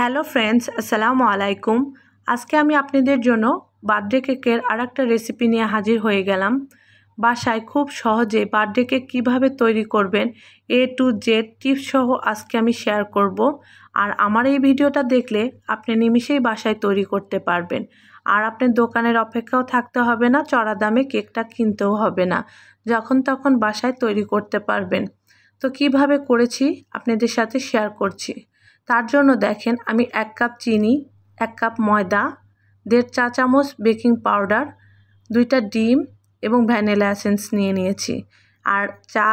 hello friends আসসালামু আলাইকুম আজকে আমি আপনাদের জন্য বার্থডে কেকের আর একটা রেসিপি নিয়ে হাজির হয়ে গেলাম বাসায় খুব সহজে বার্থডে কেক কীভাবে তৈরি করবেন এ টু জেড টিপস সহ আজকে আমি শেয়ার করব আর আমার এই ভিডিওটা দেখলে আপনি নিমিষেই বাসায় তৈরি করতে পারবেন আর আপনার দোকানের অপেক্ষাও থাকতে হবে না চড়া দামে কেকটা কিনতেও হবে না যখন তখন বাসায় তৈরি করতে পারবেন তো কিভাবে করেছি আপনাদের সাথে শেয়ার করছি তার জন্য দেখেন আমি এক কাপ চিনি এক কাপ ময়দা দেড় চা চামচ বেকিং পাউডার দুইটা ডিম এবং ভ্যানিলা এসেন্স নিয়ে নিয়েছি আর চা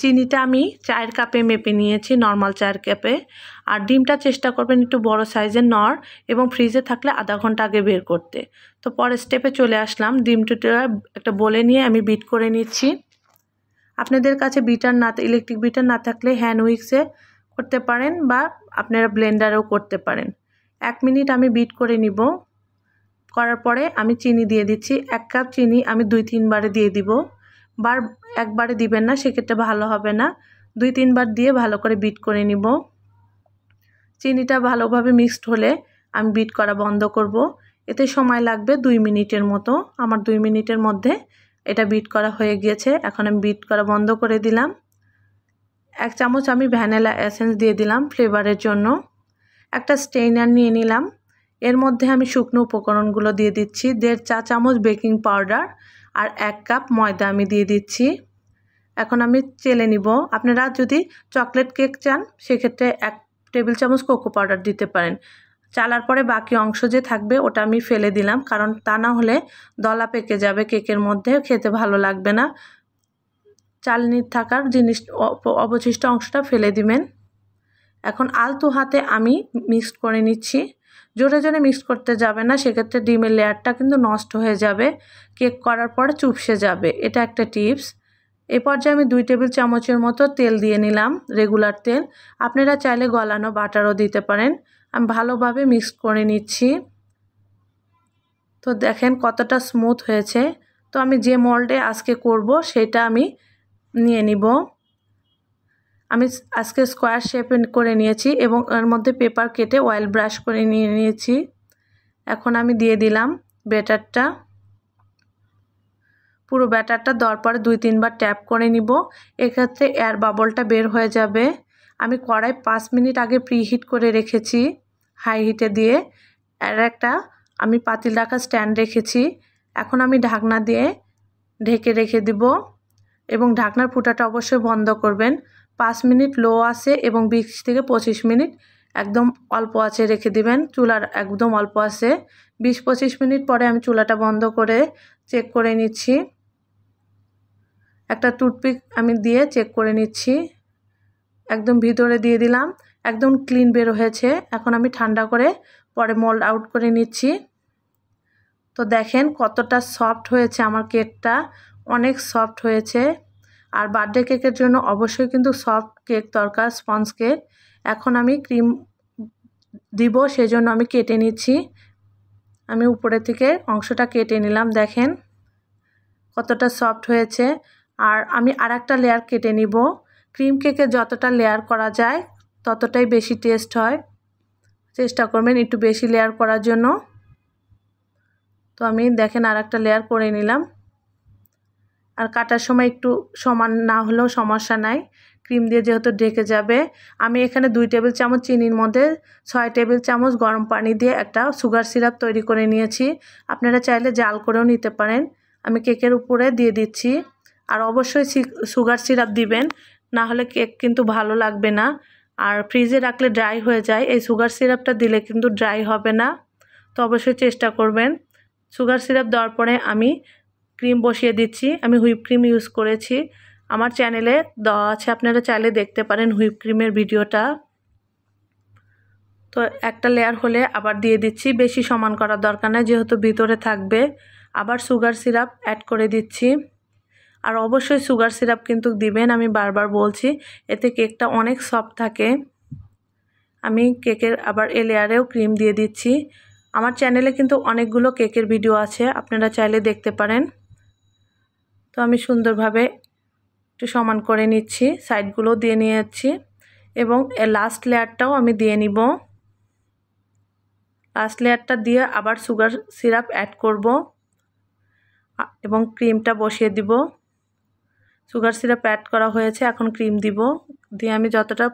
চিনিটা আমি চায়ের কাপে মেপে নিয়েছি নর্মাল চায়ের কাপে আর ডিমটা চেষ্টা করবেন একটু বড় সাইজের নর এবং ফ্রিজে থাকলে আধা ঘন্টা আগে বের করতে তো পরের স্টেপে চলে আসলাম ডিম একটা বলে নিয়ে আমি বিট করে নিচ্ছি আপনাদের কাছে বিটার না ইলেকট্রিক বিটার না থাকলে হ্যান্ড উইক্সে করতে পারেন বা আপনারা ব্লেন্ডারেও করতে পারেন এক মিনিট আমি বিট করে নিব করার পরে আমি চিনি দিয়ে দিচ্ছি এক কাপ চিনি আমি দুই তিনবারে দিয়ে দিব বার একবারে দিবেন না সেক্ষেত্রে ভালো হবে না দুই তিনবার দিয়ে ভালো করে বিট করে নিব চিনিটা ভালোভাবে মিক্সড হলে আমি বিট করা বন্ধ করব এতে সময় লাগবে দুই মিনিটের মতো আমার দুই মিনিটের মধ্যে এটা বিট করা হয়ে গিয়েছে এখন আমি বিট করা বন্ধ করে দিলাম এক চামচ আমি ভ্যানিলা এসেন্স দিয়ে দিলাম ফ্লেভারের জন্য একটা স্টেইনার নিয়ে নিলাম এর মধ্যে আমি শুকনো উপকরণগুলো দিয়ে দিচ্ছি দেড় চা চামচ বেকিং পাউডার আর এক কাপ ময়দা আমি দিয়ে দিচ্ছি এখন আমি চেলে নিব আপনারা যদি চকলেট কেক চান সেক্ষেত্রে এক টেবিল চামচ কোকো পাউডার দিতে পারেন চালার পরে বাকি অংশ যে থাকবে ওটা আমি ফেলে দিলাম কারণ তা না হলে দলা পেকে যাবে কেকের মধ্যে খেতে ভালো লাগবে না চালনির থাকার জিনিস অবশিষ্ট অংশটা ফেলে দিবেন এখন আলতু হাতে আমি মিক্স করে নিচ্ছি জোরে জোরে মিক্স করতে যাবে না সেক্ষেত্রে ডিমের লেয়ারটা কিন্তু নষ্ট হয়ে যাবে কেক করার পর চুপসে যাবে এটা একটা টিপস এ পর্যায়ে আমি দুই টেবিল চামচের মতো তেল দিয়ে নিলাম রেগুলার তেল আপনারা চাইলে গলানো বাটারও দিতে পারেন আমি ভালোভাবে মিক্স করে নিচ্ছি তো দেখেন কতটা স্মুথ হয়েছে তো আমি যে মল্ডে আজকে করব সেটা আমি নিয়ে নিব আমি আজকে স্কোয়ার শেপ করে নিয়েছি এবং এর মধ্যে পেপার কেটে অয়েল ব্রাশ করে নিয়ে নিয়েছি এখন আমি দিয়ে দিলাম ব্যাটারটা পুরো ব্যাটারটা দরপরে দুই তিনবার ট্যাপ করে নিব এক্ষেত্রে এয়ার বাবলটা বের হয়ে যাবে আমি কড়াই পাঁচ মিনিট আগে প্রিহিট করে রেখেছি হাই হিটে দিয়ে আর একটা আমি পাতিল রাখা স্ট্যান্ড রেখেছি এখন আমি ঢাকনা দিয়ে ঢেকে রেখে দিব এবং ঢাকনার ফুটাটা অবশ্যই বন্ধ করবেন পাঁচ মিনিট লো আছে এবং বিশ থেকে পঁচিশ মিনিট একদম অল্প আছে রেখে দিবেন চুলার একদম অল্প আছে বিশ পঁচিশ মিনিট পরে আমি চুলাটা বন্ধ করে চেক করে নিচ্ছি একটা টুথপিক আমি দিয়ে চেক করে নিচ্ছি একদম ভিতরে দিয়ে দিলাম একদম ক্লিন বের হয়েছে এখন আমি ঠান্ডা করে পরে মোল্ড আউট করে নিচ্ছি তো দেখেন কতটা সফট হয়েছে আমার কেকটা অনেক সফট হয়েছে আর বার্থডে কেকের জন্য অবশ্যই কিন্তু সফট কেক দরকার স্পঞ্জ কেক এখন আমি ক্রিম দিব সেজন্য আমি কেটে নিচ্ছি আমি উপরে থেকে অংশটা কেটে নিলাম দেখেন কতটা সফট হয়েছে আর আমি আর একটা লেয়ার কেটে নিব ক্রিম কেকে যতটা লেয়ার করা যায় ততটাই বেশি টেস্ট হয় চেষ্টা করবেন একটু বেশি লেয়ার করার জন্য তো আমি দেখেন আর একটা লেয়ার করে নিলাম আর কাটার সময় একটু সমান না হলেও সমস্যা নাই ক্রিম দিয়ে যেহেতু ঢেকে যাবে আমি এখানে দুই টেবিল চামচ চিনির মধ্যে ছয় টেবিল চামচ গরম পানি দিয়ে একটা সুগার সিরাপ তৈরি করে নিয়েছি আপনারা চাইলে জাল করেও নিতে পারেন আমি কেকের উপরে দিয়ে দিচ্ছি আর অবশ্যই সুগার সিরাপ দিবেন না হলে কেক কিন্তু ভালো লাগবে না আর ফ্রিজে রাখলে ড্রাই হয়ে যায় এই সুগার সিরাপটা দিলে কিন্তু ড্রাই হবে না তো অবশ্যই চেষ্টা করবেন সুগার সিরাপ দেওয়ার পরে আমি ক্রিম বসিয়ে দিচ্ছি আমি হুইপ ক্রিম ইউজ করেছি আমার চ্যানেলে দেওয়া আছে আপনারা চাইলে দেখতে পারেন হুইপ ক্রিমের ভিডিওটা তো একটা লেয়ার হলে আবার দিয়ে দিচ্ছি বেশি সমান করার দরকার নেই যেহেতু ভিতরে থাকবে আবার সুগার সিরাপ অ্যাড করে দিচ্ছি আর অবশ্যই সুগার সিরাপ কিন্তু দিবেন আমি বারবার বলছি এতে কেকটা অনেক সফট থাকে আমি কেকের আবার এ লেয়ারেও ক্রিম দিয়ে দিচ্ছি আমার চ্যানেলে কিন্তু অনেকগুলো কেকের ভিডিও আছে আপনারা চাইলে দেখতে পারেন তো আমি সুন্দরভাবে একটু সমান করে নিচ্ছি সাইডগুলো দিয়ে নিয়ে যাচ্ছি এবং লাস্ট লেয়ারটাও আমি দিয়ে নিব লাস্ট লেয়ারটা দিয়ে আবার সুগার সিরাপ অ্যাড করব এবং ক্রিমটা বসিয়ে দিব সুগার সিরাপ অ্যাড করা হয়েছে এখন ক্রিম দিব দিয়ে আমি যতটা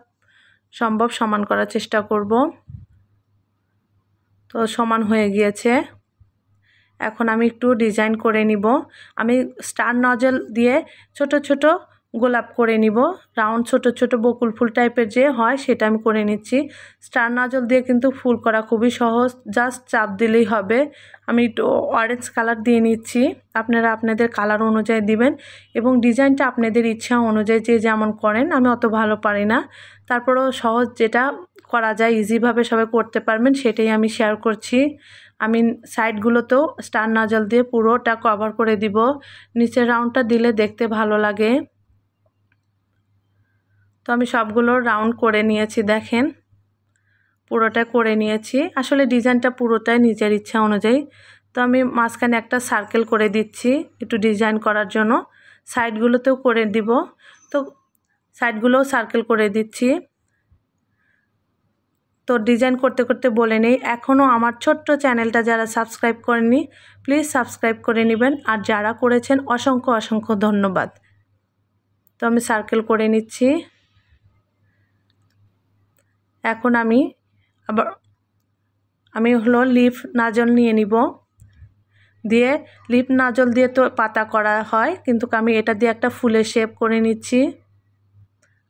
সম্ভব সমান করার চেষ্টা করব তো সমান হয়ে গিয়েছে এখন আমি একটু ডিজাইন করে নিব আমি স্টার নজল দিয়ে ছোট ছোট গোলাপ করে নিব রাউন্ড ছোট ছোট বকুল ফুল টাইপের যে হয় সেটা আমি করে নিচ্ছি স্টার নজল দিয়ে কিন্তু ফুল করা খুবই সহজ জাস্ট চাপ দিলেই হবে আমি একটু অরেঞ্জ কালার দিয়ে নিচ্ছি আপনারা আপনাদের কালার অনুযায়ী দিবেন এবং ডিজাইনটা আপনাদের ইচ্ছা অনুযায়ী যে যেমন করেন আমি অত ভালো পারি না তারপরেও সহজ যেটা করা যায় ইজিভাবে সবাই করতে পারবেন সেটাই আমি শেয়ার করছি আমি সাইডগুলোতেও স্টার নাজল দিয়ে পুরোটা কভার করে দিব নিচের রাউন্ডটা দিলে দেখতে ভালো লাগে তো আমি সবগুলো রাউন্ড করে নিয়েছি দেখেন পুরোটা করে নিয়েছি আসলে ডিজাইনটা পুরোটাই নিজের ইচ্ছা অনুযায়ী তো আমি মাঝখানে একটা সার্কেল করে দিচ্ছি একটু ডিজাইন করার জন্য সাইডগুলোতেও করে দিব তো সাইডগুলোও সার্কেল করে দিচ্ছি তো ডিজাইন করতে করতে বলে নেই এখনও আমার ছোট্ট চ্যানেলটা যারা সাবস্ক্রাইব করেনি প্লিজ সাবস্ক্রাইব করে নেবেন আর যারা করেছেন অসংখ্য অসংখ্য ধন্যবাদ তো আমি সার্কেল করে নিচ্ছি এখন আমি আবার আমি হলো লিফ নাজল নিয়ে নিব দিয়ে লিপ নাজল দিয়ে তো পাতা করা হয় কিন্তু আমি এটা দিয়ে একটা ফুলের শেপ করে নিচ্ছি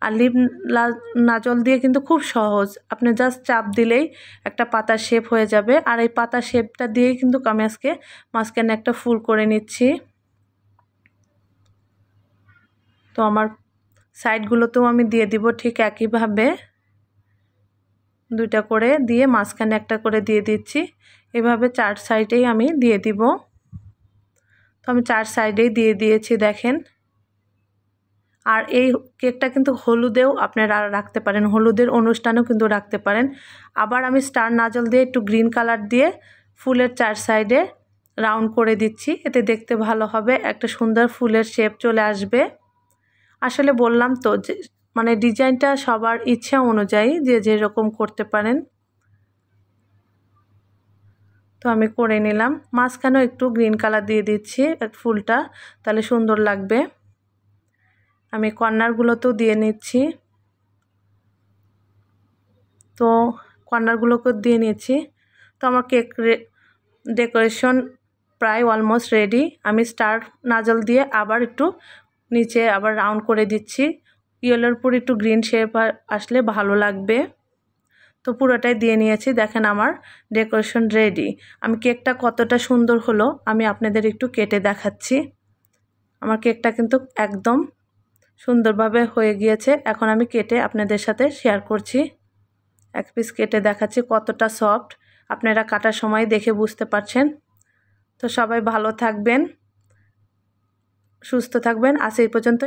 আর লিপ নাজল দিয়ে কিন্তু খুব সহজ আপনি জাস্ট চাপ দিলেই একটা পাতা শেপ হয়ে যাবে আর এই পাতা শেপটা দিয়েই কিন্তু আমি আজকে মাঝখানে একটা ফুল করে নিচ্ছি তো আমার সাইডগুলোতেও আমি দিয়ে দিব ঠিক একইভাবে দুইটা করে দিয়ে মাঝখানে একটা করে দিয়ে দিচ্ছি এভাবে চার সাইডেই আমি দিয়ে দিব তো আমি চার সাইডেই দিয়ে দিয়েছি দেখেন আর এই কেকটা কিন্তু হলুদেও আপনারা রাখতে পারেন হলুদের অনুষ্ঠানেও কিন্তু রাখতে পারেন আবার আমি স্টার নাজল দিয়ে একটু গ্রিন কালার দিয়ে ফুলের চার সাইডে রাউন্ড করে দিচ্ছি এতে দেখতে ভালো হবে একটা সুন্দর ফুলের শেপ চলে আসবে আসলে বললাম তো যে মানে ডিজাইনটা সবার ইচ্ছা অনুযায়ী যে যেরকম করতে পারেন তো আমি করে নিলাম মাঝখানেও একটু গ্রিন কালার দিয়ে দিচ্ছি ফুলটা তাহলে সুন্দর লাগবে আমি কর্নারগুলোতেও দিয়ে নিচ্ছি তো কর্নারগুলোকেও দিয়ে নিয়েছি তো আমার কেক ডেকোরেশন প্রায় অলমোস্ট রেডি আমি স্টার নাজল দিয়ে আবার একটু নিচে আবার রাউন্ড করে দিচ্ছি ইয়েলোর পুর একটু গ্রিন শেপ আসলে ভালো লাগবে তো পুরোটাই দিয়ে নিয়েছি দেখেন আমার ডেকোরেশন রেডি আমি কেকটা কতটা সুন্দর হলো আমি আপনাদের একটু কেটে দেখাচ্ছি আমার কেকটা কিন্তু একদম সুন্দরভাবে হয়ে গিয়েছে এখন আমি কেটে আপনাদের সাথে শেয়ার করছি এক পিস কেটে দেখাচ্ছি কতটা সফট আপনারা কাটার সময় দেখে বুঝতে পারছেন তো সবাই ভালো থাকবেন সুস্থ থাকবেন আজ এই পর্যন্ত